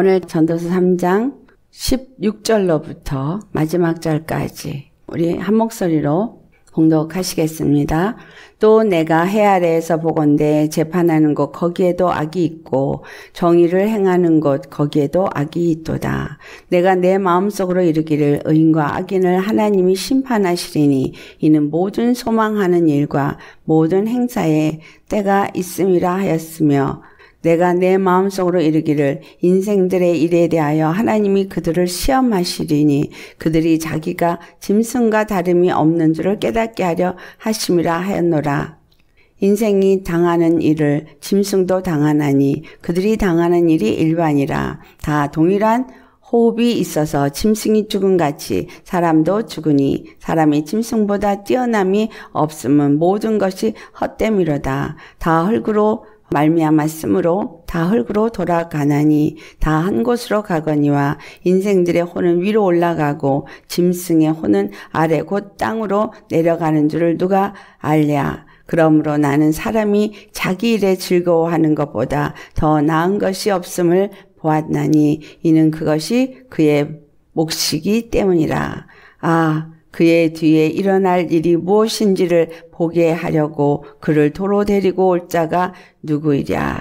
오늘 전도서 3장 16절로부터 마지막 절까지 우리 한 목소리로 공독하시겠습니다. 또 내가 해 아래에서 보건대 재판하는 곳 거기에도 악이 있고 정의를 행하는 곳 거기에도 악이 있도다. 내가 내 마음속으로 이르기를 의인과 악인을 하나님이 심판하시리니 이는 모든 소망하는 일과 모든 행사에 때가 있음이라 하였으며 내가 내 마음속으로 이르기를 인생들의 일에 대하여 하나님이 그들을 시험하시리니 그들이 자기가 짐승과 다름이 없는 줄을 깨닫게 하려 하심이라 하였노라. 인생이 당하는 일을 짐승도 당하나니 그들이 당하는 일이 일반이라 다 동일한 호흡이 있어서 짐승이 죽은 같이 사람도 죽으니 사람이 짐승보다 뛰어남이 없으은 모든 것이 헛됨이로다. 다 흙으로 말미암았으므로 다 흙으로 돌아가나니 다 한 곳으로 가거니와 인생들의 혼은 위로 올라가고 짐승의 혼은 아래 곧 땅으로 내려가는 줄을 누가 알랴. 그러므로 나는 사람이 자기 일에 즐거워하는 것보다 더 나은 것이 없음을 보았나니 이는 그것이 그의 목시기 때문이라. 아, 그의 뒤에 일어날 일이 무엇인지를 보게 하려고 그를 도로 데리고 올 자가 누구이랴.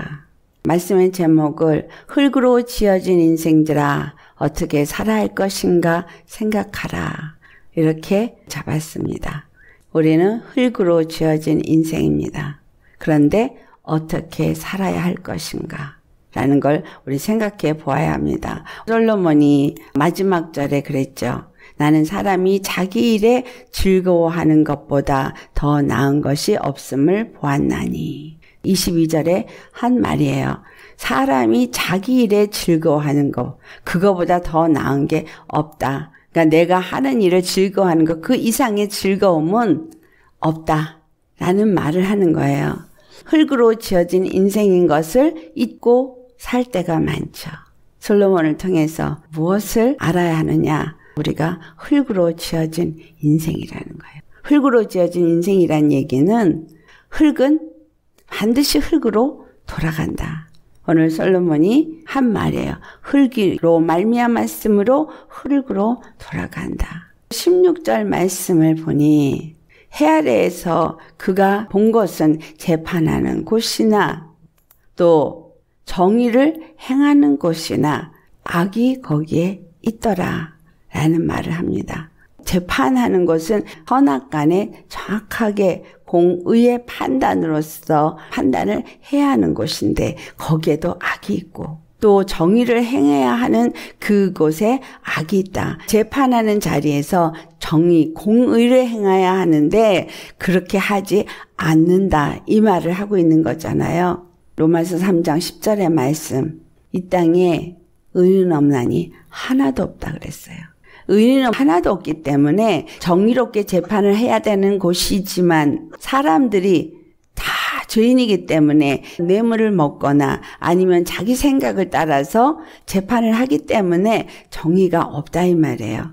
말씀의 제목을 흙으로 지어진 인생들아 어떻게 살아야 할 것인가 생각하라. 이렇게 잡았습니다. 우리는 흙으로 지어진 인생입니다. 그런데 어떻게 살아야 할 것인가 라는 걸 우리 생각해 보아야 합니다. 솔로몬이 마지막 절에 그랬죠. 나는 사람이 자기 일에 즐거워하는 것보다 더 나은 것이 없음을 보았나니. 22절에 한 말이에요. 사람이 자기 일에 즐거워하는 것, 그거보다 더 나은 게 없다. 그러니까 내가 하는 일을 즐거워하는 것, 그 이상의 즐거움은 없다. 라는 말을 하는 거예요. 흙으로 지어진 인생인 것을 잊고 살 때가 많죠. 솔로몬을 통해서 무엇을 알아야 하느냐? 우리가 흙으로 지어진 인생이라는 거예요. 흙으로 지어진 인생이란 얘기는 흙은 반드시 흙으로 돌아간다. 오늘 솔로몬이 한 말이에요. 흙으로 말미암 말씀으로 흙으로 돌아간다. 16절 말씀을 보니 해 아래에서 그가 본 것은 재판하는 곳이나 또 정의를 행하는 곳이나 악이 거기에 있더라. 라는 말을 합니다. 재판하는 것은 선악 간에 정확하게 공의의 판단으로서 판단을 해야 하는 것인데 거기에도 악이 있고 또 정의를 행해야 하는 그곳에 악이 있다. 재판하는 자리에서 정의, 공의를 행해야 하는데 그렇게 하지 않는다. 이 말을 하고 있는 거잖아요. 로마서 3장 10절의 말씀. 이 땅에 의는 없나니 하나도 없다 그랬어요. 의리는 하나도 없기 때문에 정의롭게 재판을 해야 되는 곳이지만 사람들이 다 죄인이기 때문에 뇌물을 먹거나 아니면 자기 생각을 따라서 재판을 하기 때문에 정의가 없다 이 말이에요.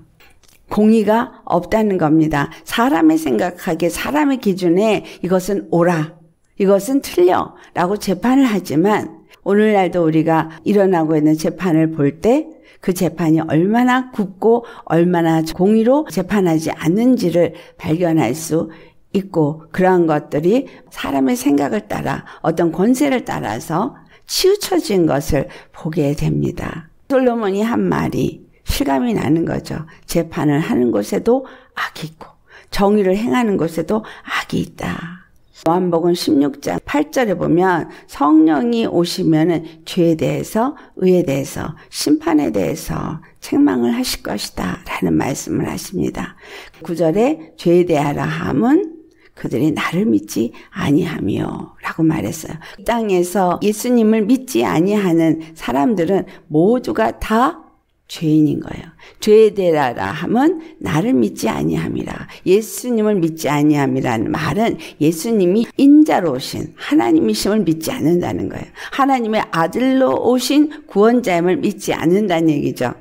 공의가 없다는 겁니다. 사람의 생각하기에 사람의 기준에 이것은 오라, 이것은 틀려 라고 재판을 하지만 오늘날도 우리가 일어나고 있는 재판을 볼 때 그 재판이 얼마나 굽고 얼마나 공의로 재판하지 않는지를 발견할 수 있고 그러한 것들이 사람의 생각을 따라 어떤 권세를 따라서 치우쳐진 것을 보게 됩니다. 솔로몬이 한 말이 실감이 나는 거죠. 재판을 하는 곳에도 악이 있고 정의를 행하는 곳에도 악이 있다. 요한복음 16장 8절에 보면 성령이 오시면 죄에 대해서, 의에 대해서, 심판에 대해서 책망을 하실 것이다. 라는 말씀을 하십니다. 9절에 죄에 대하라 함은 그들이 나를 믿지 아니하며 라고 말했어요. 땅에서 예수님을 믿지 아니하는 사람들은 모두가 다 죄인인 거예요. 죄에 대라 함은 나를 믿지 아니함이라. 예수님을 믿지 아니함이라는 말은 예수님이 인자로 오신 하나님이심을 믿지 않는다는 거예요. 하나님의 아들로 오신 구원자임을 믿지 않는다는 얘기죠.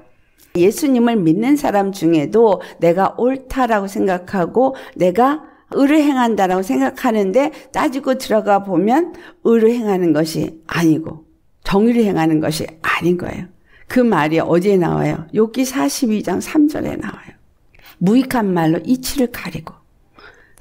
예수님을 믿는 사람 중에도 내가 옳다라고 생각하고 내가 의를 행한다라고 생각하는데 따지고 들어가 보면 의를 행하는 것이 아니고 정의를 행하는 것이 아닌 거예요. 그 말이 어디에 나와요? 욕기 42장 3절에 나와요. 무익한 말로 이치를 가리고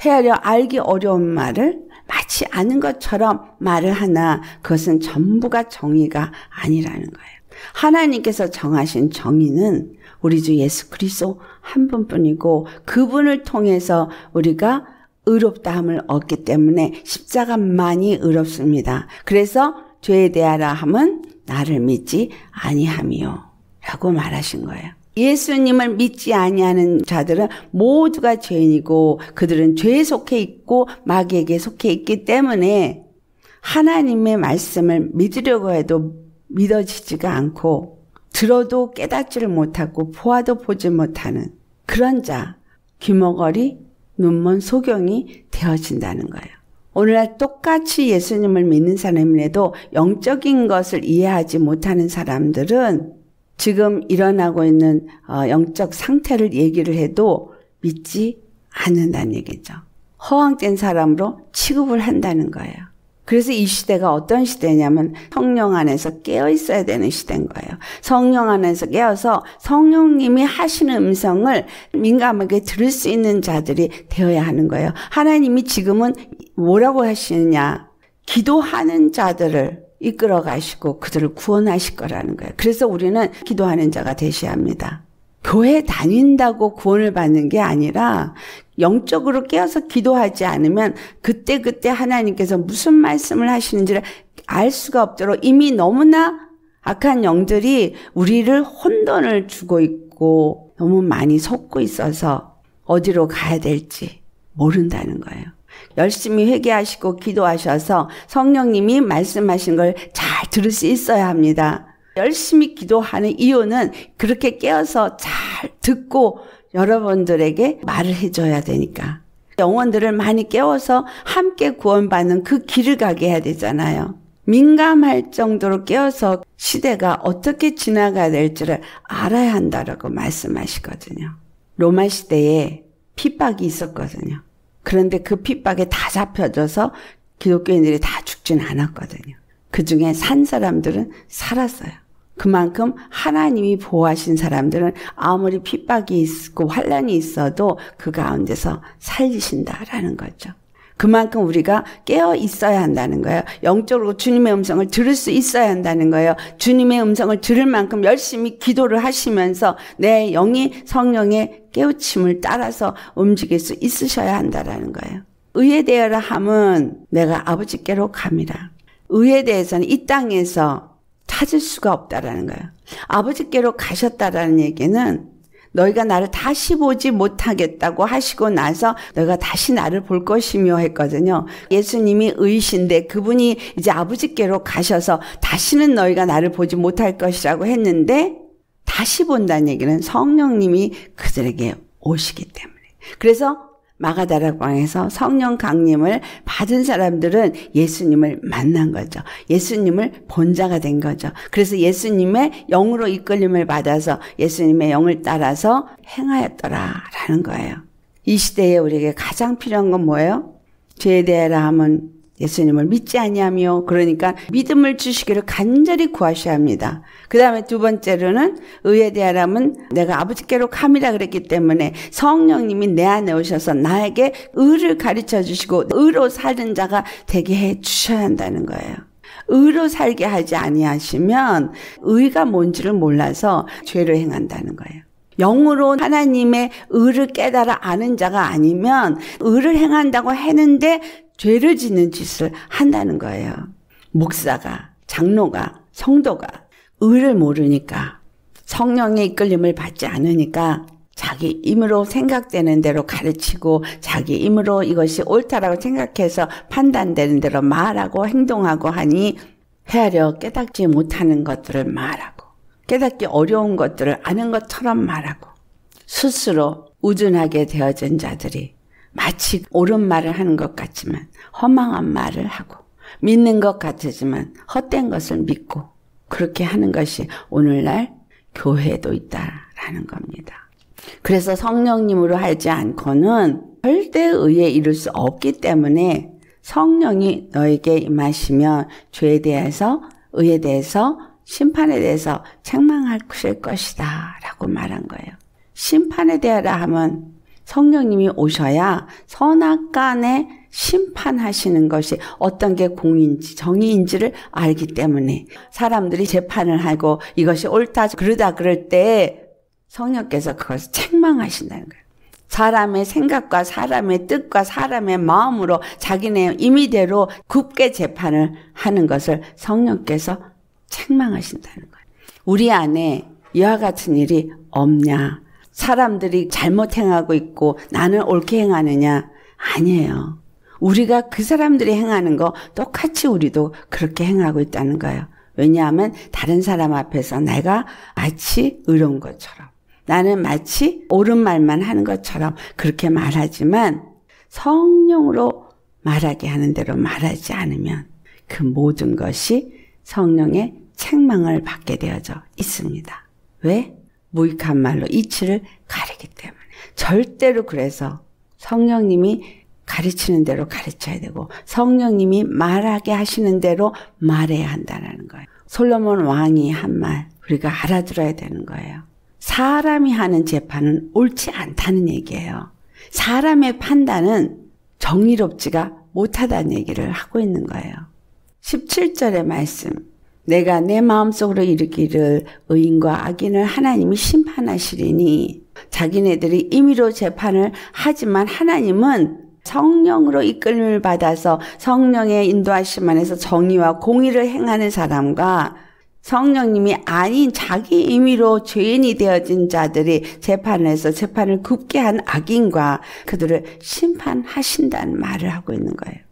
헤아려 알기 어려운 말을 마치 아는 것처럼 말을 하나 그것은 전부가 정의가 아니라는 거예요. 하나님께서 정하신 정의는 우리 주 예수 그리스도 한 분뿐이고 그분을 통해서 우리가 의롭다함을 얻기 때문에 십자가만이 의롭습니다. 그래서 죄에 대하라 함은 나를 믿지 아니함이요. 라고 말하신 거예요. 예수님을 믿지 아니하는 자들은 모두가 죄인이고 그들은 죄에 속해 있고 마귀에게 속해 있기 때문에 하나님의 말씀을 믿으려고 해도 믿어지지가 않고 들어도 깨닫지를 못하고 보아도 보지 못하는 그런 자 귀머거리 눈먼 소경이 되어진다는 거예요. 오늘날 똑같이 예수님을 믿는 사람이라도 영적인 것을 이해하지 못하는 사람들은 지금 일어나고 있는 어, 영적 상태를 얘기를 해도 믿지 않는다는 얘기죠. 허황된 사람으로 취급을 한다는 거예요. 그래서 이 시대가 어떤 시대냐면 성령 안에서 깨어 있어야 되는 시대인 거예요. 성령 안에서 깨어서 성령님이 하시는 음성을 민감하게 들을 수 있는 자들이 되어야 하는 거예요. 하나님이 지금은 뭐라고 하시느냐? 기도하는 자들을 이끌어 가시고 그들을 구원하실 거라는 거예요. 그래서 우리는 기도하는 자가 되셔야 합니다. 교회 다닌다고 구원을 받는 게 아니라 영적으로 깨어서 기도하지 않으면 그때그때 하나님께서 무슨 말씀을 하시는지를 알 수가 없도록 이미 너무나 악한 영들이 우리를 혼돈을 주고 있고 너무 많이 속고 있어서 어디로 가야 될지 모른다는 거예요. 열심히 회개하시고 기도하셔서 성령님이 말씀하신 걸 잘 들을 수 있어야 합니다. 열심히 기도하는 이유는 그렇게 깨어서 잘 듣고 여러분들에게 말을 해줘야 되니까. 영혼들을 많이 깨워서 함께 구원받는 그 길을 가게 해야 되잖아요. 민감할 정도로 깨워서 시대가 어떻게 지나가야 될지를 알아야 한다라고 말씀하시거든요. 로마 시대에 핍박이 있었거든요. 그런데 그 핍박에 다 잡혀져서 기독교인들이 다 죽진 않았거든요. 그 중에 산 사람들은 살았어요. 그만큼 하나님이 보호하신 사람들은 아무리 핍박이 있고 환란이 있어도 그 가운데서 살리신다라는 거죠. 그만큼 우리가 깨어 있어야 한다는 거예요. 영적으로 주님의 음성을 들을 수 있어야 한다는 거예요. 주님의 음성을 들을 만큼 열심히 기도를 하시면서 내 영이 성령의 깨우침을 따라서 움직일 수 있으셔야 한다는 거예요. 의에 대하라 함은 내가 아버지께로 갑니다. 의에 대해서는 이 땅에서 찾을 수가 없다라는 거예요. 아버지께로 가셨다라는 얘기는 너희가 나를 다시 보지 못하겠다고 하시고 나서 너희가 다시 나를 볼 것이며 했거든요. 예수님이 의신데 그분이 이제 아버지께로 가셔서 다시는 너희가 나를 보지 못할 것이라고 했는데 다시 본다는 얘기는 성령님이 그들에게 오시기 때문에. 그래서 마가다락방에서 성령 강림을 받은 사람들은 예수님을 만난 거죠. 예수님을 본 자가 된 거죠. 그래서 예수님의 영으로 이끌림을 받아서 예수님의 영을 따라서 행하였더라라는 거예요. 이 시대에 우리에게 가장 필요한 건 뭐예요? 죄에 대하여 하면 예수님을 믿지 아니하며 그러니까 믿음을 주시기를 간절히 구하셔야 합니다. 그 다음에 두 번째로는 의에 대하람은 내가 아버지께로 감이라 그랬기 때문에 성령님이 내 안에 오셔서 나에게 의를 가르쳐 주시고 의로 사는 자가 되게 해 주셔야 한다는 거예요. 의로 살게 하지 아니하시면 의가 뭔지를 몰라서 죄를 행한다는 거예요. 영으로 하나님의 의를 깨달아 아는 자가 아니면 의를 행한다고 했는데 죄를 짓는 짓을 한다는 거예요. 목사가, 장로가, 성도가 의를 모르니까 성령의 이끌림을 받지 않으니까 자기 힘으로 생각되는 대로 가르치고 자기 힘으로 이것이 옳다라고 생각해서 판단되는 대로 말하고 행동하고 하니 헤아려 깨닫지 못하는 것들을 말하고 깨닫기 어려운 것들을 아는 것처럼 말하고 스스로 우둔하게 되어진 자들이 마치 옳은 말을 하는 것 같지만 허망한 말을 하고 믿는 것 같지만 헛된 것을 믿고 그렇게 하는 것이 오늘날 교회도 있다라는 겁니다. 그래서 성령님으로 하지 않고는 절대 의에 이룰 수 없기 때문에 성령이 너에게 임하시면 죄에 대해서 의에 대해서 심판에 대해서 책망하실 것이다 라고 말한 거예요. 심판에 대하라 하면 성령님이 오셔야 선악간에 심판하시는 것이 어떤 게 공인지 정의인지를 알기 때문에 사람들이 재판을 하고 이것이 옳다 그러다 그럴 때 성령께서 그것을 책망하신다는 거예요. 사람의 생각과 사람의 뜻과 사람의 마음으로 자기네 임의대로 굽게 재판을 하는 것을 성령께서 책망하신다는 거예요. 우리 안에 이와 같은 일이 없냐? 사람들이 잘못 행하고 있고 나는 옳게 행하느냐? 아니에요. 우리가 그 사람들이 행하는 거 똑같이 우리도 그렇게 행하고 있다는 거예요. 왜냐하면 다른 사람 앞에서 내가 마치 의로운 것처럼 나는 마치 옳은 말만 하는 것처럼 그렇게 말하지만 성령으로 말하게 하는 대로 말하지 않으면 그 모든 것이 성령의 책망을 받게 되어져 있습니다. 왜? 무익한 말로 이치를 가리기 때문에 절대로 그래서 성령님이 가르치는 대로 가르쳐야 되고 성령님이 말하게 하시는 대로 말해야 한다는 거예요. 솔로몬 왕이 한 말 우리가 알아들어야 되는 거예요. 사람이 하는 재판은 옳지 않다는 얘기예요. 사람의 판단은 정의롭지가 못하다는 얘기를 하고 있는 거예요. 17절의 말씀 내가 내 마음속으로 이르기를 의인과 악인을 하나님이 심판하시리니 자기네들이 임의로 재판을 하지만 하나님은 성령으로 이끌림을 받아서 성령의 인도하심 안에서 정의와 공의를 행하는 사람과 성령님이 아닌 자기 임의로 죄인이 되어진 자들이 재판에서 재판을 굽게 한 악인과 그들을 심판하신다는 말을 하고 있는 거예요.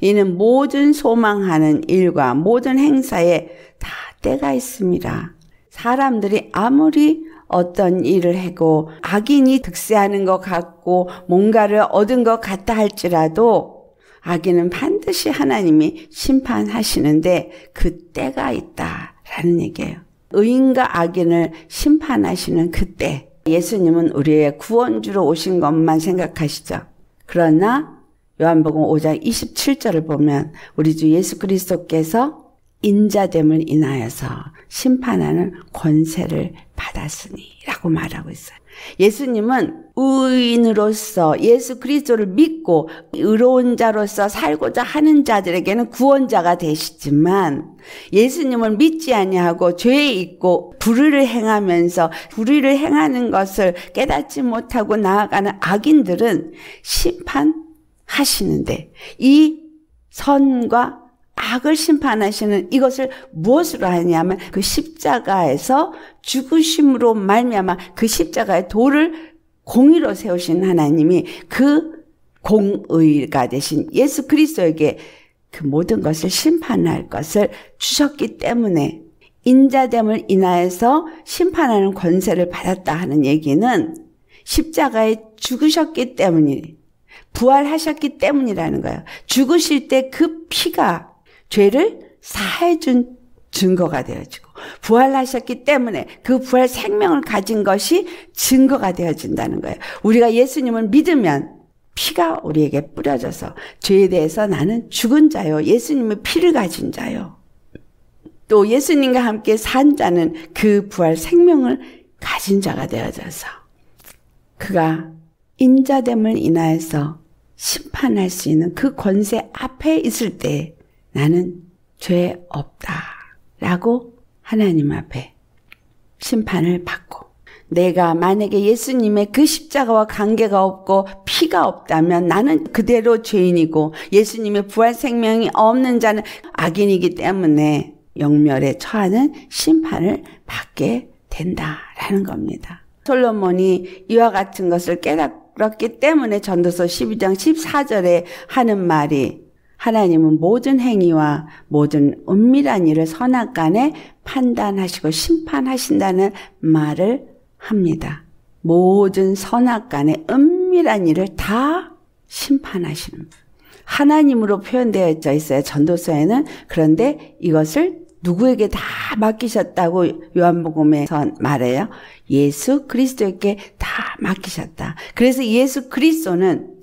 이는 모든 소망하는 일과 모든 행사에 다 때가 있습니다. 사람들이 아무리 어떤 일을 하고 악인이 득세하는 것 같고 뭔가를 얻은 것 같다 할지라도 악인은 반드시 하나님이 심판하시는데 그 때가 있다라는 얘기예요. 의인과 악인을 심판하시는 그때 예수님은 우리의 구원주로 오신 것만 생각하시죠. 그러나 요한복음 5장 27절을 보면 우리 주 예수 그리스도께서 인자됨을 인하여서 심판하는 권세를 받았으니라고 말하고 있어요. 예수님은 의인으로서 예수 그리스도를 믿고 의로운 자로서 살고자 하는 자들에게는 구원자가 되시지만 예수님을 믿지 아니하고 죄에 있고 불의를 행하면서 불의를 행하는 것을 깨닫지 못하고 나아가는 악인들은 심판 하시는데 이 선과 악을 심판하시는 이것을 무엇으로 하냐면 그 십자가에서 죽으심으로 말미암아 그 십자가의 돌을 공의로 세우신 하나님이 그 공의가 되신 예수 그리스도에게 그 모든 것을 심판할 것을 주셨기 때문에 인자됨을 인하여서 심판하는 권세를 받았다 하는 얘기는 십자가에 죽으셨기 때문이 부활하셨기 때문이라는 거예요. 죽으실 때 그 피가 죄를 사해 준 증거가 되어지고 부활하셨기 때문에 그 부활 생명을 가진 것이 증거가 되어진다는 거예요. 우리가 예수님을 믿으면 피가 우리에게 뿌려져서 죄에 대해서 나는 죽은 자요. 예수님의 피를 가진 자요. 또 예수님과 함께 산 자는 그 부활 생명을 가진 자가 되어져서 그가 인자됨을 인하여서 심판할 수 있는 그 권세 앞에 있을 때 나는 죄 없다. 라고 하나님 앞에 심판을 받고 내가 만약에 예수님의 그 십자가와 관계가 없고 피가 없다면 나는 그대로 죄인이고 예수님의 부활 생명이 없는 자는 악인이기 때문에 영멸에 처하는 심판을 받게 된다라는 겁니다. 솔로몬이 이와 같은 것을 깨닫고 그렇기 때문에 전도서 12장 14절에 하는 말이 하나님은 모든 행위와 모든 은밀한 일을 선악 간에 판단하시고 심판하신다는 말을 합니다. 모든 선악 간의 은밀한 일을 다 심판하시는 하나님으로 표현되어 있어요. 전도서에는 그런데 이것을 누구에게 다 맡기셨다고 요한복음에서 말해요. 예수 그리스도에게 다 맡기셨다. 그래서 예수 그리스도는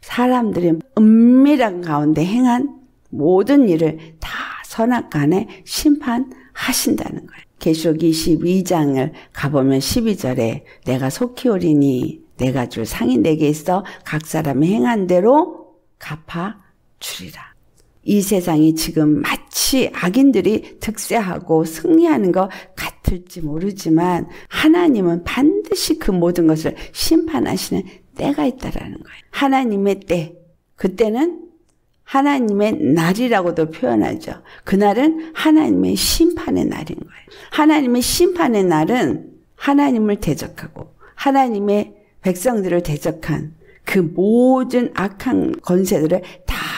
사람들이 은밀한 가운데 행한 모든 일을 다 선악간에 심판하신다는 거예요. 계시록 22장을 가보면 12절에 내가 속히 오리니 내가 줄 상이 내게 있어 각 사람이 행한 대로 갚아 주리라. 이 세상이 지금 마치 악인들이 득세하고 승리하는 것 같을지 모르지만 하나님은 반드시 그 모든 것을 심판하시는 때가 있다라는 거예요. 하나님의 때. 그때는 하나님의 날이라고도 표현하죠. 그날은 하나님의 심판의 날인 거예요. 하나님의 심판의 날은 하나님을 대적하고 하나님의 백성들을 대적한 그 모든 악한 권세들을 다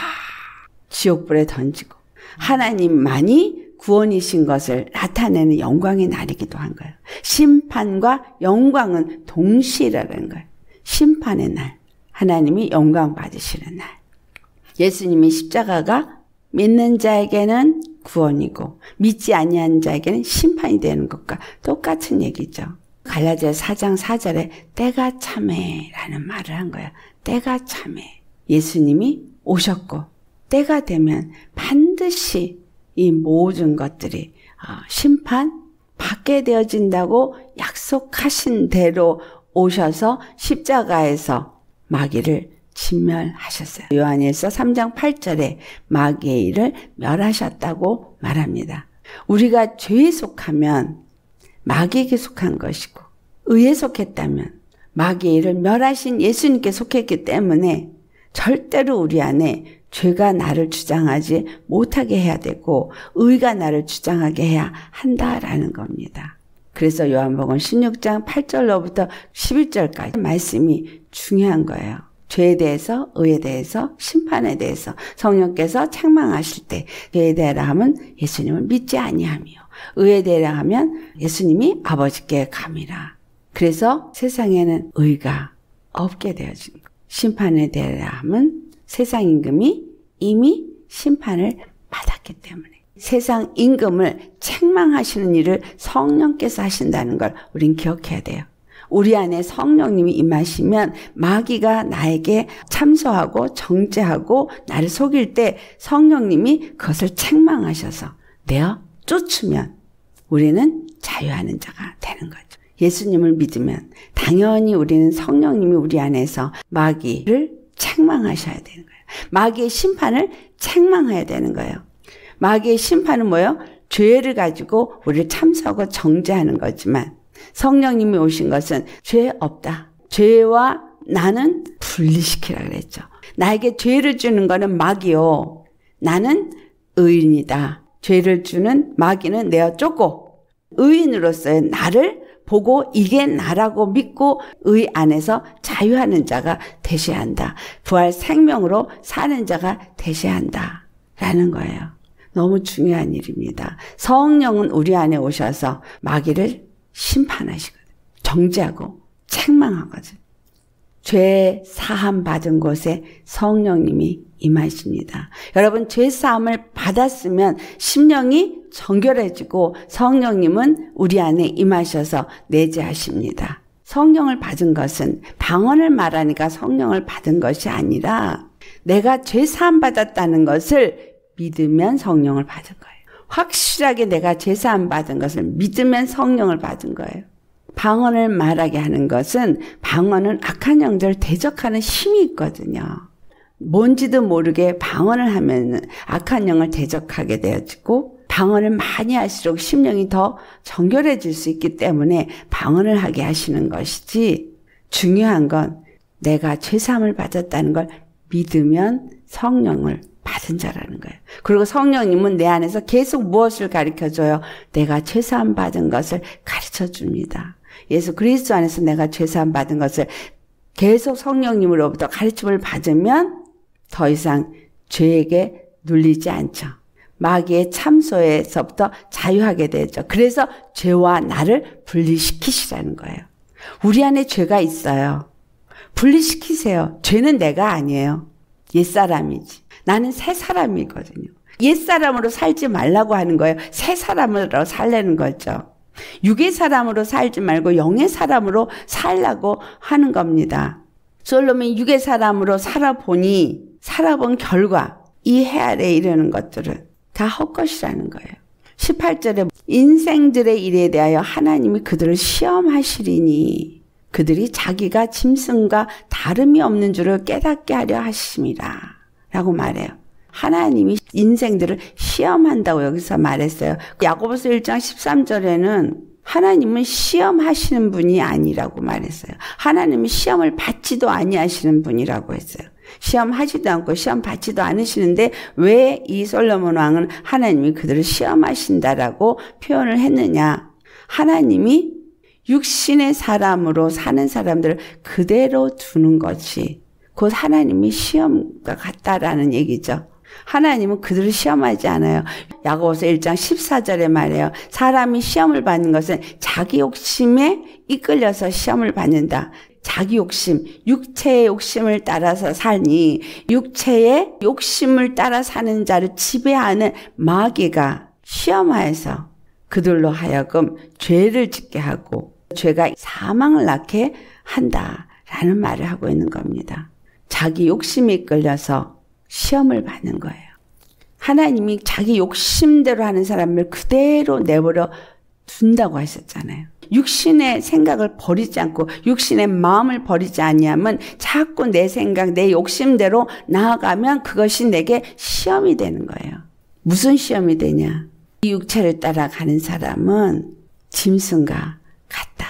지옥불에 던지고 하나님만이 구원이신 것을 나타내는 영광의 날이기도 한 거예요. 심판과 영광은 동시라는 거예요. 심판의 날. 하나님이 영광 받으시는 날. 예수님이 십자가가 믿는 자에게는 구원이고 믿지 아니한 자에게는 심판이 되는 것과 똑같은 얘기죠. 갈라디 4장 4절에 때가 참해라는 말을 한 거예요. 때가 참해. 예수님이 오셨고 때가 되면 반드시 이 모든 것들이 어, 심판 받게 되어진다고 약속하신 대로 오셔서 십자가에서 마귀를 진멸하셨어요. 요한일서 3장 8절에 마귀의 일을 멸하셨다고 말합니다. 우리가 죄에 속하면 마귀에게 속한 것이고 의에 속했다면 마귀의 일을 멸하신 예수님께 속했기 때문에 절대로 우리 안에 죄가 나를 주장하지 못하게 해야 되고 의가 나를 주장하게 해야 한다라는 겁니다. 그래서 요한복음 16장 8절로부터 11절까지 말씀이 중요한 거예요. 죄에 대해서, 의에 대해서, 심판에 대해서 성령께서 책망하실 때 죄에 대하라 하면 예수님을 믿지 아니하며 의에 대하라 하면 예수님이 아버지께 감이라. 그래서 세상에는 의가 없게 되어진 거. 심판에 대하라 하면 세상 임금이 이미 심판을 받았기 때문에 세상 임금을 책망하시는 일을 성령께서 하신다는 걸 우린 기억해야 돼요. 우리 안에 성령님이 임하시면 마귀가 나에게 참소하고 정죄하고 나를 속일 때 성령님이 그것을 책망하셔서 내어 쫓으면 우리는 자유하는 자가 되는 거죠. 예수님을 믿으면 당연히 우리는 성령님이 우리 안에서 마귀를 책망하셔야 되는 거예요. 마귀의 심판을 책망해야 되는 거예요. 마귀의 심판은 뭐예요? 죄를 가지고 우리를 참석하고 정죄하는 거지만 성령님이 오신 것은 죄 없다. 죄와 나는 분리시키라 그랬죠. 나에게 죄를 주는 거는 마귀요. 나는 의인이다. 죄를 주는 마귀는 내어 쫓고 의인으로서의 나를 보고 이게 나라고 믿고 의 안에서 자유하는 자가 대시한다. 부활 생명으로 사는 자가 대시한다. 라는 거예요. 너무 중요한 일입니다. 성령은 우리 안에 오셔서 마귀를 심판하시거든. 정죄하고 책망하거든. 죄 사함 받은 곳에 성령님이 임하십니다. 여러분 죄 사함을 받았으면 심령이 정결해지고 성령님은 우리 안에 임하셔서 내재하십니다. 성령을 받은 것은 방언을 말하니까 성령을 받은 것이 아니라 내가 죄 사함 받았다는 것을 믿으면 성령을 받은 거예요. 확실하게 내가 죄 사함 받은 것을 믿으면 성령을 받은 거예요. 방언을 말하게 하는 것은 방언은 악한 영들을 대적하는 힘이 있거든요. 뭔지도 모르게 방언을 하면 악한 영을 대적하게 되어지고 방언을 많이 할수록 심령이 더 정결해질 수 있기 때문에 방언을 하게 하시는 것이지 중요한 건 내가 죄사을 받았다는 걸 믿으면 성령을 받은 자라는 거예요. 그리고 성령님은 내 안에서 계속 무엇을 가르쳐 줘요? 내가 죄사 받은 것을 가르쳐 줍니다. 예수 그리스도 안에서 내가 죄사함 받은 것을 계속 성령님으로부터 가르침을 받으면 더 이상 죄에게 눌리지 않죠. 마귀의 참소에서부터 자유하게 되죠. 그래서 죄와 나를 분리시키시라는 거예요. 우리 안에 죄가 있어요. 분리시키세요. 죄는 내가 아니에요. 옛사람이지. 나는 새 사람이거든요. 옛사람으로 살지 말라고 하는 거예요. 새 사람으로 살라는 거죠. 육의 사람으로 살지 말고 영의 사람으로 살라고 하는 겁니다. 솔로몬이 육의 사람으로 살아보니 살아본 결과 이 해 아래 이르는 것들은 다 헛것이라는 거예요. 18절에 인생들의 일에 대하여 하나님이 그들을 시험하시리니 그들이 자기가 짐승과 다름이 없는 줄을 깨닫게 하려 하십니다. 라고 말해요. 하나님이 인생들을 시험한다고 여기서 말했어요. 야고보서 1장 13절에는 하나님은 시험하시는 분이 아니라고 말했어요. 하나님은 시험을 받지도 아니하시는 분이라고 했어요. 시험하지도 않고 시험 받지도 않으시는데 왜 이 솔로몬 왕은 하나님이 그들을 시험하신다라고 표현을 했느냐? 하나님이 육신의 사람으로 사는 사람들을 그대로 두는 것이 곧 하나님이 시험과 같다라는 얘기죠. 하나님은 그들을 시험하지 않아요. 야고보서 1장 14절에 말해요. 사람이 시험을 받는 것은 자기 욕심에 이끌려서 시험을 받는다. 자기 욕심, 육체의 욕심을 따라서 살니 육체의 욕심을 따라 사는 자를 지배하는 마귀가 시험하여서 그들로 하여금 죄를 짓게 하고 죄가 사망을 낳게 한다라는 말을 하고 있는 겁니다. 자기 욕심이 끌려서 시험을 받는 거예요. 하나님이 자기 욕심대로 하는 사람을 그대로 내버려 둔다고 하셨잖아요. 육신의 생각을 버리지 않고 육신의 마음을 버리지 않냐면 자꾸 내 생각, 내 욕심대로 나아가면 그것이 내게 시험이 되는 거예요. 무슨 시험이 되냐? 이 육체를 따라가는 사람은 짐승과 같다.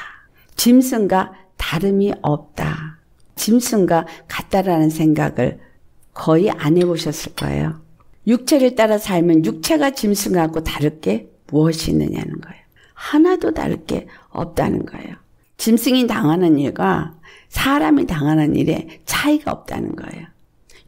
짐승과 다름이 없다. 짐승과 같다라는 생각을 거의 안 해보셨을 거예요. 육체를 따라 살면 육체가 짐승하고 다를 게 무엇이 있느냐는 거예요. 하나도 다를 게 없다는 거예요. 짐승이 당하는 일과 사람이 당하는 일에 차이가 없다는 거예요.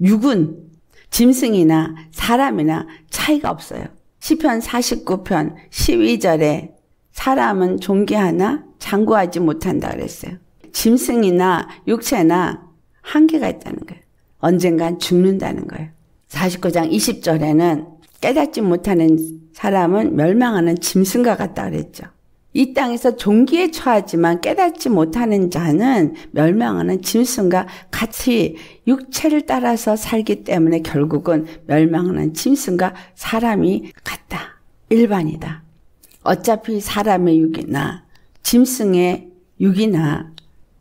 육은 짐승이나 사람이나 차이가 없어요. 시편 49편 12절에 사람은 종기하나 장구하지 못한다 그랬어요. 짐승이나 육체나 한계가 있다는 거예요. 언젠간 죽는다는 거예요. 49장 20절에는 깨닫지 못하는 사람은 멸망하는 짐승과 같다 그랬죠. 이 땅에서 종기에 처하지만 깨닫지 못하는 자는 멸망하는 짐승과 같이 육체를 따라서 살기 때문에 결국은 멸망하는 짐승과 사람이 같다. 일반이다. 어차피 사람의 육이나 짐승의 육이나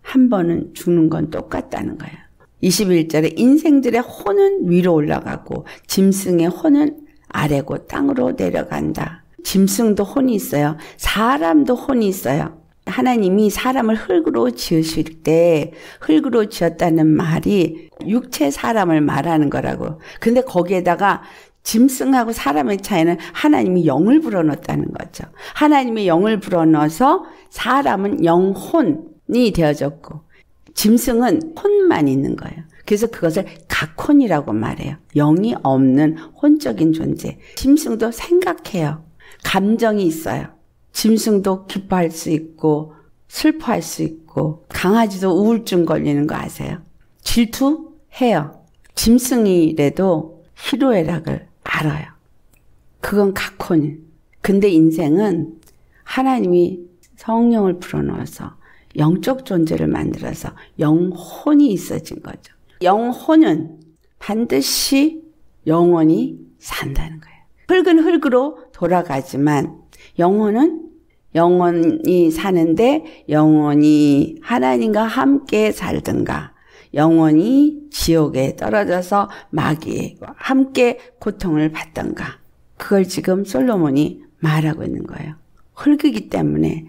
한 번은 죽는 건 똑같다는 거야. 21절에 인생들의 혼은 위로 올라가고 짐승의 혼은 아래고 땅으로 내려간다. 짐승도 혼이 있어요. 사람도 혼이 있어요. 하나님이 사람을 흙으로 지으실 때 흙으로 지었다는 말이 육체 사람을 말하는 거라고. 근데 거기에다가 짐승하고 사람의 차이는 하나님이 영을 불어넣었다는 거죠. 하나님이 영을 불어넣어서 사람은 영혼이 되어졌고 짐승은 혼만 있는 거예요. 그래서 그것을 각혼이라고 말해요. 영이 없는 혼적인 존재. 짐승도 생각해요. 감정이 있어요. 짐승도 기뻐할 수 있고 슬퍼할 수 있고 강아지도 우울증 걸리는 거 아세요? 질투해요. 짐승이래도 희로애락을 알아요. 그건 각혼. 근데 인생은 하나님이 성령을 불어넣어서 영적 존재를 만들어서 영혼이 있어진 거죠. 영혼은 반드시 영원히 산다는 거예요. 흙은 흙으로 돌아가지만 영혼은 영원히 사는데 영원히 하나님과 함께 살든가 영원히 지옥에 떨어져서 마귀와 함께 고통을 받던가 그걸 지금 솔로몬이 말하고 있는 거예요. 흙이기 때문에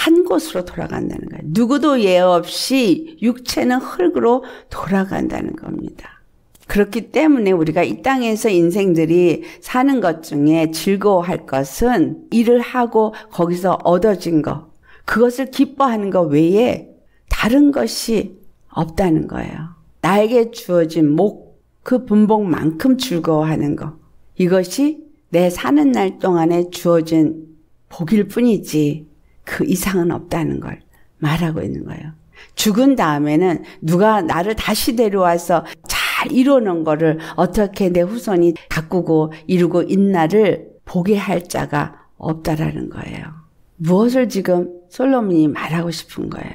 한 곳으로 돌아간다는 거예요. 누구도 예 없이 육체는 흙으로 돌아간다는 겁니다. 그렇기 때문에 우리가 이 땅에서 인생들이 사는 것 중에 즐거워할 것은 일을 하고 거기서 얻어진 것, 그것을 기뻐하는 것 외에 다른 것이 없다는 거예요. 나에게 주어진 목, 그 분봉만큼 즐거워하는 것. 이것이 내 사는 날 동안에 주어진 복일 뿐이지 그 이상은 없다는 걸 말하고 있는 거예요. 죽은 다음에는 누가 나를 다시 데려와서 잘 이루는 거를 어떻게 내 후손이 가꾸고 이루고 있나를 보게 할 자가 없다라는 거예요. 무엇을 지금 솔로몬이 말하고 싶은 거예요.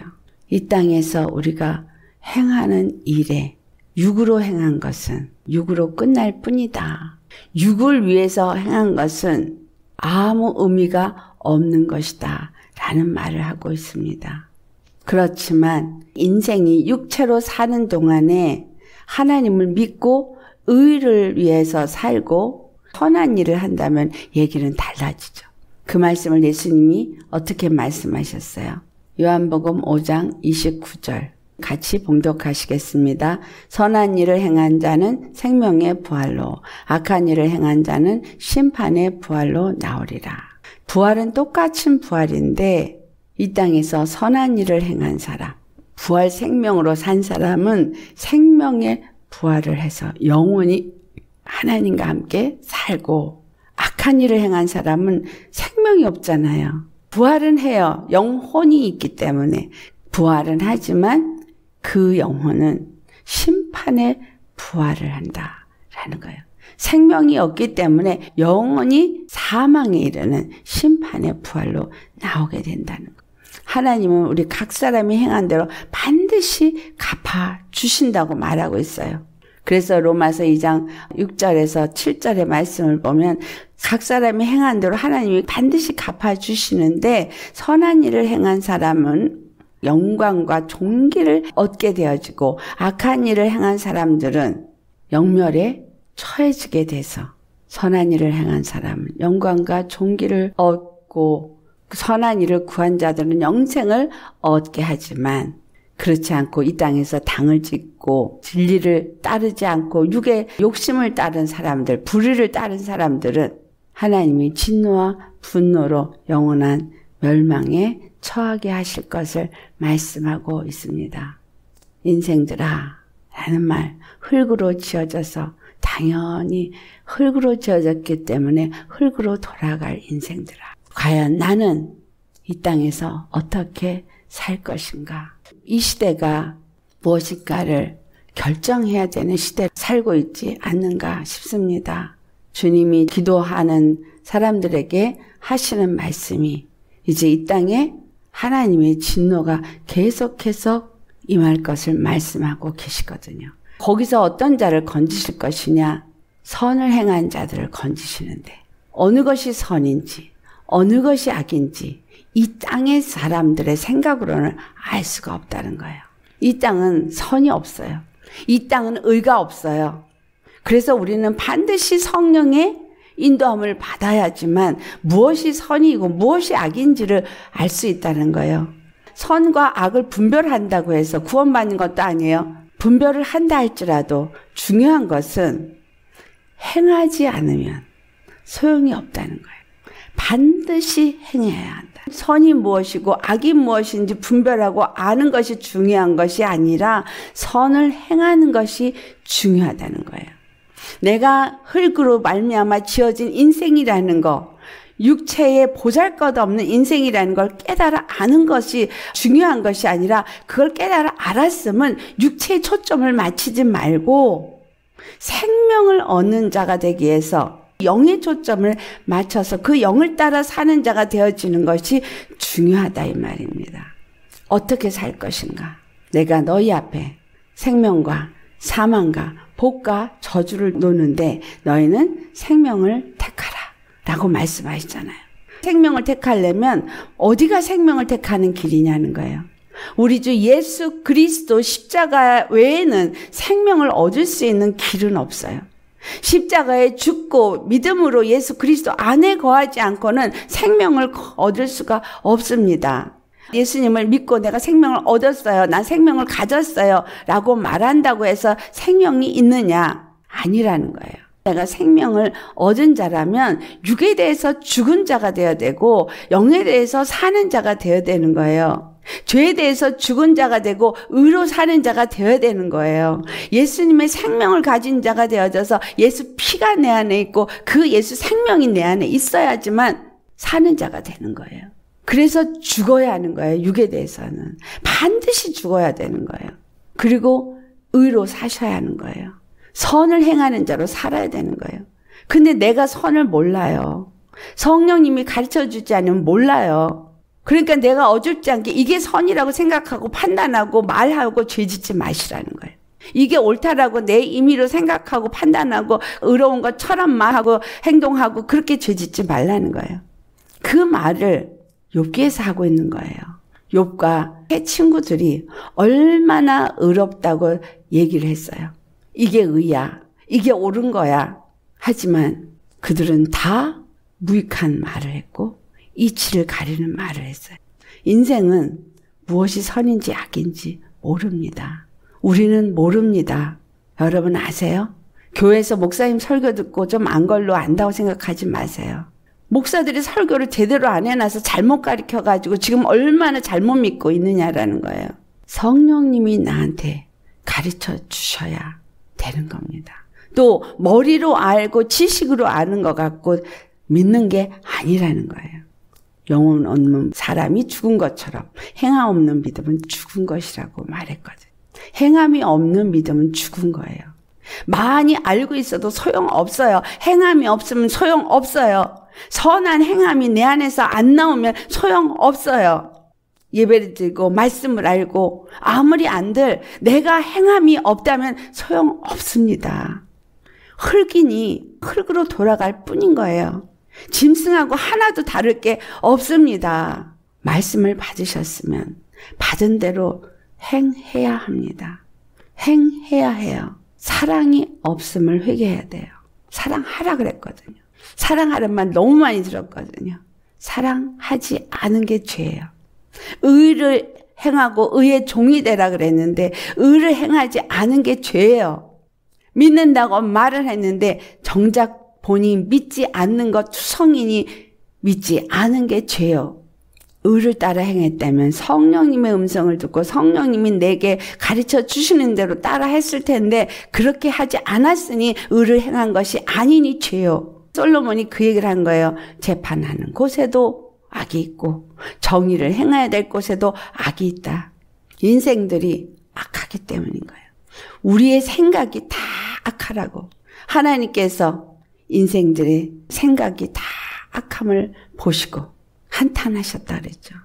이 땅에서 우리가 행하는 일에 육으로 행한 것은 육으로 끝날 뿐이다. 육을 위해서 행한 것은 아무 의미가 없는 것이다. 라는 말을 하고 있습니다. 그렇지만 인생이 육체로 사는 동안에 하나님을 믿고 의를 위해서 살고 선한 일을 한다면 얘기는 달라지죠. 그 말씀을 예수님이 어떻게 말씀하셨어요? 요한복음 5장 29절. 같이 봉독하시겠습니다. 선한 일을 행한 자는 생명의 부활로, 악한 일을 행한 자는 심판의 부활로 나오리라. 부활은 똑같은 부활인데 이 땅에서 선한 일을 행한 사람, 부활 생명으로 산 사람은 생명의 부활을 해서 영원히 하나님과 함께 살고 악한 일을 행한 사람은 생명이 없잖아요. 부활은 해요. 영혼이 있기 때문에. 부활은 하지만 그 영혼은 심판의 부활을 한다라는 거예요. 생명이 없기 때문에 영원히 사망에 이르는 심판의 부활로 나오게 된다는 것. 하나님은 우리 각 사람이 행한 대로 반드시 갚아 주신다고 말하고 있어요. 그래서 로마서 2장 6절에서 7절의 말씀을 보면 각 사람이 행한 대로 하나님이 반드시 갚아 주시는데 선한 일을 행한 사람은 영광과 종기를 얻게 되어지고 악한 일을 행한 사람들은 영멸에 처해지게 돼서 선한 일을 행한 사람은 영광과 존귀를 얻고 그 선한 일을 구한 자들은 영생을 얻게 하지만 그렇지 않고 이 땅에서 당을 짓고 진리를 따르지 않고 육의 욕심을 따른 사람들, 불의를 따른 사람들은 하나님이 진노와 분노로 영원한 멸망에 처하게 하실 것을 말씀하고 있습니다. 인생들아 라는 말 흙으로 지어져서 당연히 흙으로 지어졌기 때문에 흙으로 돌아갈 인생들아. 과연 나는 이 땅에서 어떻게 살 것인가? 이 시대가 무엇인가를 결정해야 되는 시대 살고 있지 않는가 싶습니다. 주님이 기도하는 사람들에게 하시는 말씀이 이제 이 땅에 하나님의 진노가 계속해서 임할 것을 말씀하고 계시거든요. 거기서 어떤 자를 건지실 것이냐? 선을 행한 자들을 건지시는데 어느 것이 선인지 어느 것이 악인지 이 땅의 사람들의 생각으로는 알 수가 없다는 거예요. 이 땅은 선이 없어요. 이 땅은 의가 없어요. 그래서 우리는 반드시 성령의 인도함을 받아야지만 무엇이 선이고 무엇이 악인지를 알 수 있다는 거예요. 선과 악을 분별한다고 해서 구원받는 것도 아니에요. 분별을 한다 할지라도 중요한 것은 행하지 않으면 소용이 없다는 거예요. 반드시 행해야 한다. 선이 무엇이고 악이 무엇인지 분별하고 아는 것이 중요한 것이 아니라 선을 행하는 것이 중요하다는 거예요. 내가 흙으로 말미암아 지어진 인생이라는 거 육체의 보잘것없는 인생이라는 걸 깨달아 아는 것이 중요한 것이 아니라 그걸 깨달아 알았으면 육체의 초점을 맞추지 말고 생명을 얻는 자가 되기 위해서 영의 초점을 맞춰서 그 영을 따라 사는 자가 되어지는 것이 중요하다 이 말입니다. 어떻게 살 것인가? 내가 너희 앞에 생명과 사망과 복과 저주를 놓는데 너희는 생명을 택하라. 라고 말씀하시잖아요. 생명을 택하려면 어디가 생명을 택하는 길이냐는 거예요. 우리 주 예수 그리스도 십자가 외에는 생명을 얻을 수 있는 길은 없어요. 십자가에 죽고 믿음으로 예수 그리스도 안에 거하지 않고는 생명을 얻을 수가 없습니다. 예수님을 믿고 내가 생명을 얻었어요. 난 생명을 가졌어요. 라고 말한다고 해서 생명이 있느냐? 아니라는 거예요. 내가 생명을 얻은 자라면 육에 대해서 죽은 자가 되어야 되고 영에 대해서 사는 자가 되어야 되는 거예요. 죄에 대해서 죽은 자가 되고 의로 사는 자가 되어야 되는 거예요. 예수님의 생명을 가진 자가 되어져서 예수 피가 내 안에 있고 그 예수 생명이 내 안에 있어야지만 사는 자가 되는 거예요. 그래서 죽어야 하는 거예요. 육에 대해서는 반드시 죽어야 되는 거예요. 그리고 의로 사셔야 하는 거예요. 선을 행하는 자로 살아야 되는 거예요. 근데 내가 선을 몰라요. 성령님이 가르쳐 주지 않으면 몰라요. 그러니까 내가 어줍지 않게 이게 선이라고 생각하고 판단하고 말하고 죄 짓지 마시라는 거예요. 이게 옳다라고 내 임의로 생각하고 판단하고 의로운 것처럼 말하고 행동하고 그렇게 죄 짓지 말라는 거예요. 그 말을 욥기에서 하고 있는 거예요. 욥과 해 친구들이 얼마나 의롭다고 얘기를 했어요. 이게 의야. 이게 옳은 거야. 하지만 그들은 다 무익한 말을 했고 이치를 가리는 말을 했어요. 인생은 무엇이 선인지 악인지 모릅니다. 우리는 모릅니다. 여러분 아세요? 교회에서 목사님 설교 듣고 좀 안 걸로 안다고 생각하지 마세요. 목사들이 설교를 제대로 안 해놔서 잘못 가르쳐 가지고 지금 얼마나 잘못 믿고 있느냐라는 거예요. 성령님이 나한테 가르쳐 주셔야 되는 겁니다. 또 머리로 알고 지식으로 아는 것 같고 믿는 게 아니라는 거예요. 영혼 없는 사람이 죽은 것처럼 행함 없는 믿음은 죽은 것이라고 말했거든. 행함이 없는 믿음은 죽은 거예요. 많이 알고 있어도 소용없어요. 행함이 없으면 소용없어요. 선한 행함이 내 안에서 안 나오면 소용없어요. 예배를 드리고 말씀을 알고 아무리 안들 내가 행함이 없다면 소용 없습니다. 흙이니 흙으로 돌아갈 뿐인 거예요. 짐승하고 하나도 다를 게 없습니다. 말씀을 받으셨으면 받은 대로 행해야 합니다. 행해야 해요. 사랑이 없음을 회개해야 돼요. 사랑하라 그랬거든요. 사랑하란 말 너무 많이 들었거든요. 사랑하지 않은 게 죄예요. 의를 행하고 의의 종이 되라 그랬는데 의를 행하지 않은 게 죄예요. 믿는다고 말을 했는데 정작 본인 믿지 않는 것 투성이니 믿지 않은 게 죄요. 의를 따라 행했다면 성령님의 음성을 듣고 성령님이 내게 가르쳐 주시는 대로 따라 했을 텐데 그렇게 하지 않았으니 의를 행한 것이 아니니 죄요. 솔로몬이 그 얘기를 한 거예요. 재판하는 곳에도 악이 있고 정의를 행해야 될 곳에도 악이 있다. 인생들이 악하기 때문인 거예요. 우리의 생각이 다 악하라고 하나님께서 인생들의 생각이 다 악함을 보시고 한탄하셨다 그랬죠.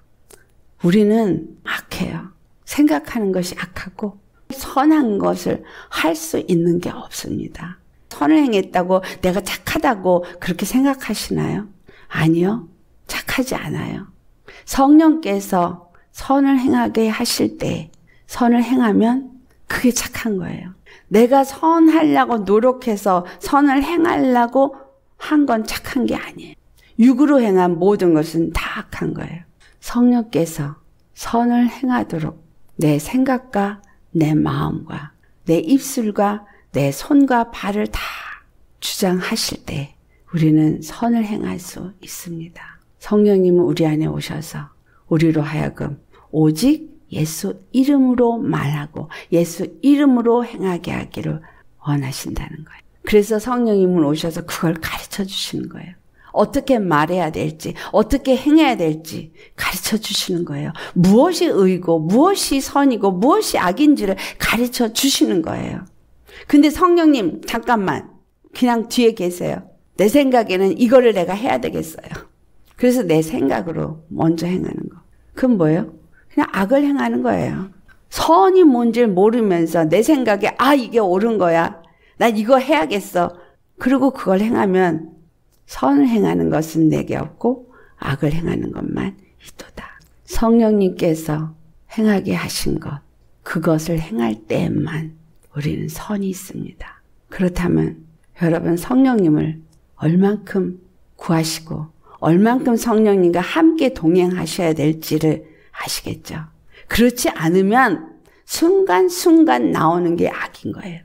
우리는 악해요. 생각하는 것이 악하고 선한 것을 할 수 있는 게 없습니다. 선을 행했다고 내가 착하다고 그렇게 생각하시나요? 아니요. 착하지 않아요. 성령께서 선을 행하게 하실 때 선을 행하면 그게 착한 거예요. 내가 선하려고 노력해서 선을 행하려고 한 건 착한 게 아니에요. 육으로 행한 모든 것은 다 악한 거예요. 성령께서 선을 행하도록 내 생각과 내 마음과 내 입술과 내 손과 발을 다 주장하실 때 우리는 선을 행할 수 있습니다. 성령님은 우리 안에 오셔서 우리로 하여금 오직 예수 이름으로 말하고 예수 이름으로 행하게 하기를 원하신다는 거예요. 그래서 성령님은 오셔서 그걸 가르쳐 주시는 거예요. 어떻게 말해야 될지, 어떻게 행해야 될지 가르쳐 주시는 거예요. 무엇이 의고, 무엇이 선이고, 무엇이 악인지를 가르쳐 주시는 거예요. 근데 성령님, 잠깐만. 그냥 뒤에 계세요. 내 생각에는 이거를 내가 해야 되겠어요. 그래서 내 생각으로 먼저 행하는 거. 그건 뭐예요? 그냥 악을 행하는 거예요. 선이 뭔지를 모르면서 내 생각에 아 이게 옳은 거야. 난 이거 해야겠어. 그리고 그걸 행하면 선을 행하는 것은 내게 없고 악을 행하는 것만 있도다. 성령님께서 행하게 하신 것 그것을 행할 때에만 우리는 선이 있습니다. 그렇다면 여러분 성령님을 얼만큼 구하시고 얼만큼 성령님과 함께 동행하셔야 될지를 아시겠죠. 그렇지 않으면 순간순간 나오는 게 악인 거예요.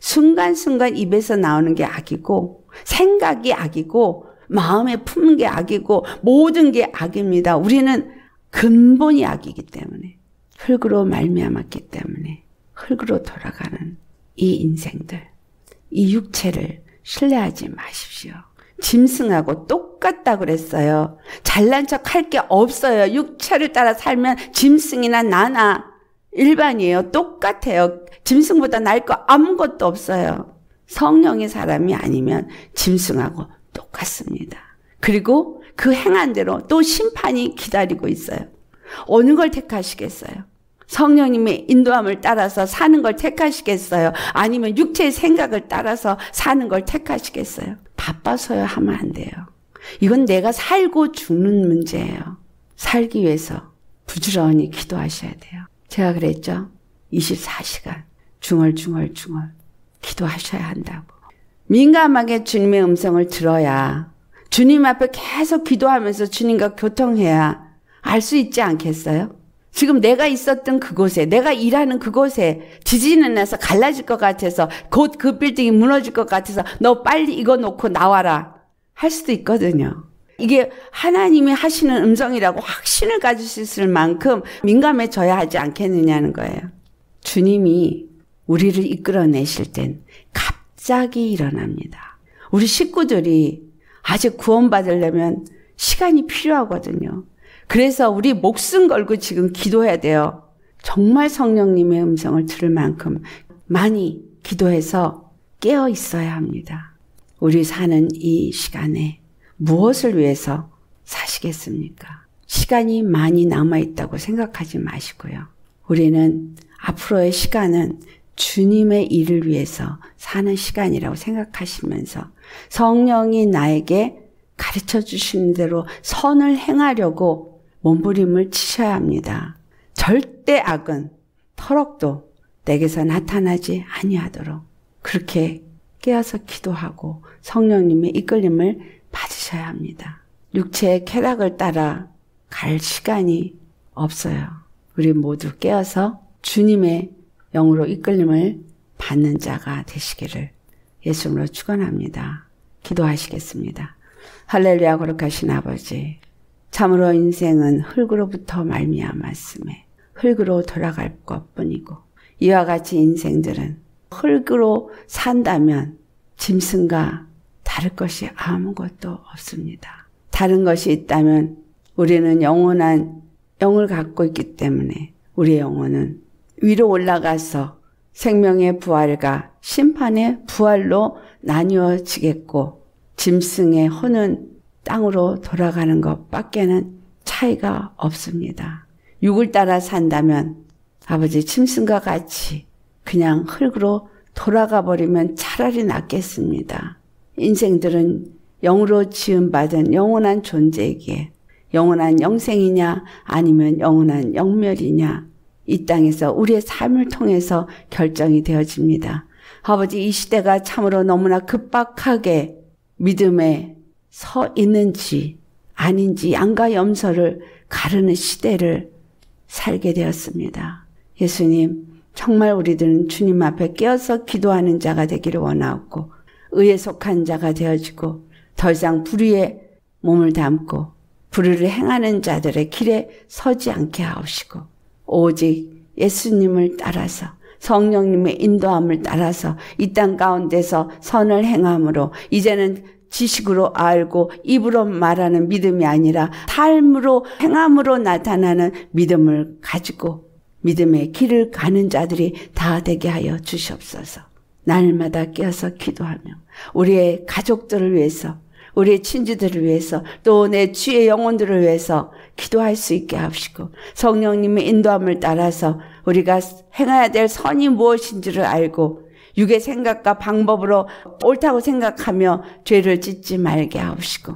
순간순간 입에서 나오는 게 악이고 생각이 악이고 마음에 품는 게 악이고 모든 게 악입니다. 우리는 근본이 악이기 때문에 흙으로 말미암았기 때문에 흙으로 돌아가는 이 인생들 이 육체를 신뢰하지 마십시오. 짐승하고 똑같다 그랬어요. 잘난 척 할 게 없어요. 육체를 따라 살면 짐승이나 나나 일반이에요. 똑같아요. 짐승보다 날 거 아무것도 없어요. 성령의 사람이 아니면 짐승하고 똑같습니다. 그리고 그 행한 대로 또 심판이 기다리고 있어요. 어느 걸 택하시겠어요? 성령님의 인도함을 따라서 사는 걸 택하시겠어요? 아니면 육체의 생각을 따라서 사는 걸 택하시겠어요? 바빠서야 하면 안 돼요. 이건 내가 살고 죽는 문제예요. 살기 위해서 부지런히 기도하셔야 돼요. 제가 그랬죠. 24시간 중얼중얼중얼 기도하셔야 한다고. 민감하게 주님의 음성을 들어야 주님 앞에 계속 기도하면서 주님과 교통해야 알 수 있지 않겠어요? 지금 내가 있었던 그곳에 내가 일하는 그곳에 지진이 나서 갈라질 것 같아서 곧 그 빌딩이 무너질 것 같아서 너 빨리 이거 놓고 나와라 할 수도 있거든요. 이게 하나님이 하시는 음성이라고 확신을 가질수 있을 만큼 민감해져야 하지 않겠느냐는 거예요. 주님이 우리를 이끌어내실 땐 갑자기 일어납니다. 우리 식구들이 아직 구원받으려면 시간이 필요하거든요. 그래서 우리 목숨 걸고 지금 기도해야 돼요. 정말 성령님의 음성을 들을 만큼 많이 기도해서 깨어 있어야 합니다. 우리 사는 이 시간에 무엇을 위해서 사시겠습니까? 시간이 많이 남아있다고 생각하지 마시고요. 우리는 앞으로의 시간은 주님의 일을 위해서 사는 시간이라고 생각하시면서 성령이 나에게 가르쳐 주신 대로 선을 행하려고 몸부림을 치셔야 합니다. 절대 악은 터럭도 내게서 나타나지 아니하도록 그렇게 깨어서 기도하고 성령님의 이끌림을 받으셔야 합니다. 육체의 쾌락을 따라 갈 시간이 없어요. 우리 모두 깨어서 주님의 영으로 이끌림을 받는 자가 되시기를 예수님으로 축원합니다. 기도하시겠습니다. 할렐루야 거룩하신 아버지 참으로 인생은 흙으로부터 말미암았음에 흙으로 돌아갈 것뿐이고 이와 같이 인생들은 흙으로 산다면 짐승과 다를 것이 아무것도 없습니다. 다른 것이 있다면 우리는 영원한 영을 갖고 있기 때문에 우리의 영혼은 위로 올라가서 생명의 부활과 심판의 부활로 나뉘어지겠고 짐승의 혼은 땅으로 돌아가는 것 밖에는 차이가 없습니다. 육을 따라 산다면 아버지 침승과 같이 그냥 흙으로 돌아가 버리면 차라리 낫겠습니다. 인생들은 영으로 지음받은 영원한 존재이기 영원한 영생이냐 아니면 영원한 영멸이냐 이 땅에서 우리의 삶을 통해서 결정이 되어집니다. 아버지 이 시대가 참으로 너무나 급박하게 믿음의 서 있는지 아닌지 양과 염소를 가르는 시대를 살게 되었습니다. 예수님, 정말 우리들은 주님 앞에 깨어서 기도하는 자가 되기를 원하고 의에 속한 자가 되어지고 더 이상 불의에 몸을 담고 불의를 행하는 자들의 길에 서지 않게 하옵시고 오직 예수님을 따라서 성령님의 인도함을 따라서 이 땅 가운데서 선을 행함으로 이제는 지식으로 알고 입으로 말하는 믿음이 아니라 삶으로 행함으로 나타나는 믿음을 가지고 믿음의 길을 가는 자들이 다 되게 하여 주시옵소서. 날마다 깨어서 기도하며 우리의 가족들을 위해서 우리의 친지들을 위해서 또 내 주의 영혼들을 위해서 기도할 수 있게 하시고 성령님의 인도함을 따라서 우리가 행해야 될 선이 무엇인지를 알고 육의 생각과 방법으로 옳다고 생각하며 죄를 짓지 말게 하옵시고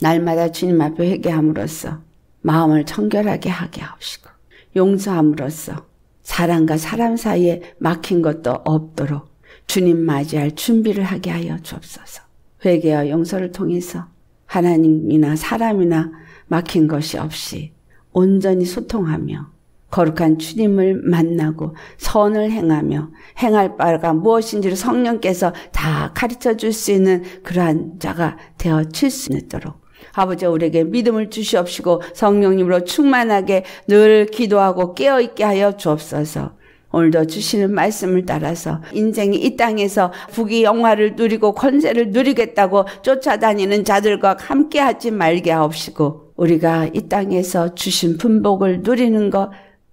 날마다 주님 앞에 회개함으로써 마음을 청결하게 하게 하옵시고 용서함으로써 사람과 사람 사이에 막힌 것도 없도록 주님 맞이할 준비를 하게 하여 주옵소서. 회개와 용서를 통해서 하나님이나 사람이나 막힌 것이 없이 온전히 소통하며 거룩한 주님을 만나고 선을 행하며 행할 바가 무엇인지를 성령께서 다 가르쳐 줄 수 있는 그러한 자가 되어 칠 수 있도록 아버지 우리에게 믿음을 주시옵시고 성령님으로 충만하게 늘 기도하고 깨어있게 하여 주옵소서. 오늘도 주시는 말씀을 따라서 인생이 이 땅에서 부귀 영화를 누리고 권세를 누리겠다고 쫓아다니는 자들과 함께하지 말게 하옵시고 우리가 이 땅에서 주신 분복을 누리는 것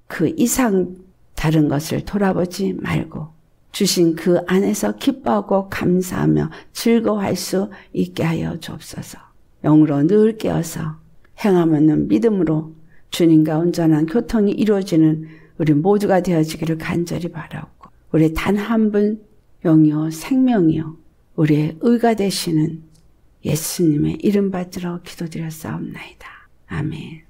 그 이상 다른 것을 돌아보지 말고 주신 그 안에서 기뻐하고 감사하며 즐거워할 수 있게 하여 주옵소서. 영으로 늘 깨어서 행함없는 믿음으로 주님과 온전한 교통이 이루어지는 우리 모두가 되어지기를 간절히 바라옵고 우리 단 한 분 영이요 생명이요 우리의 의가 되시는 예수님의 이름 받들어 기도드렸사옵나이다. 아멘.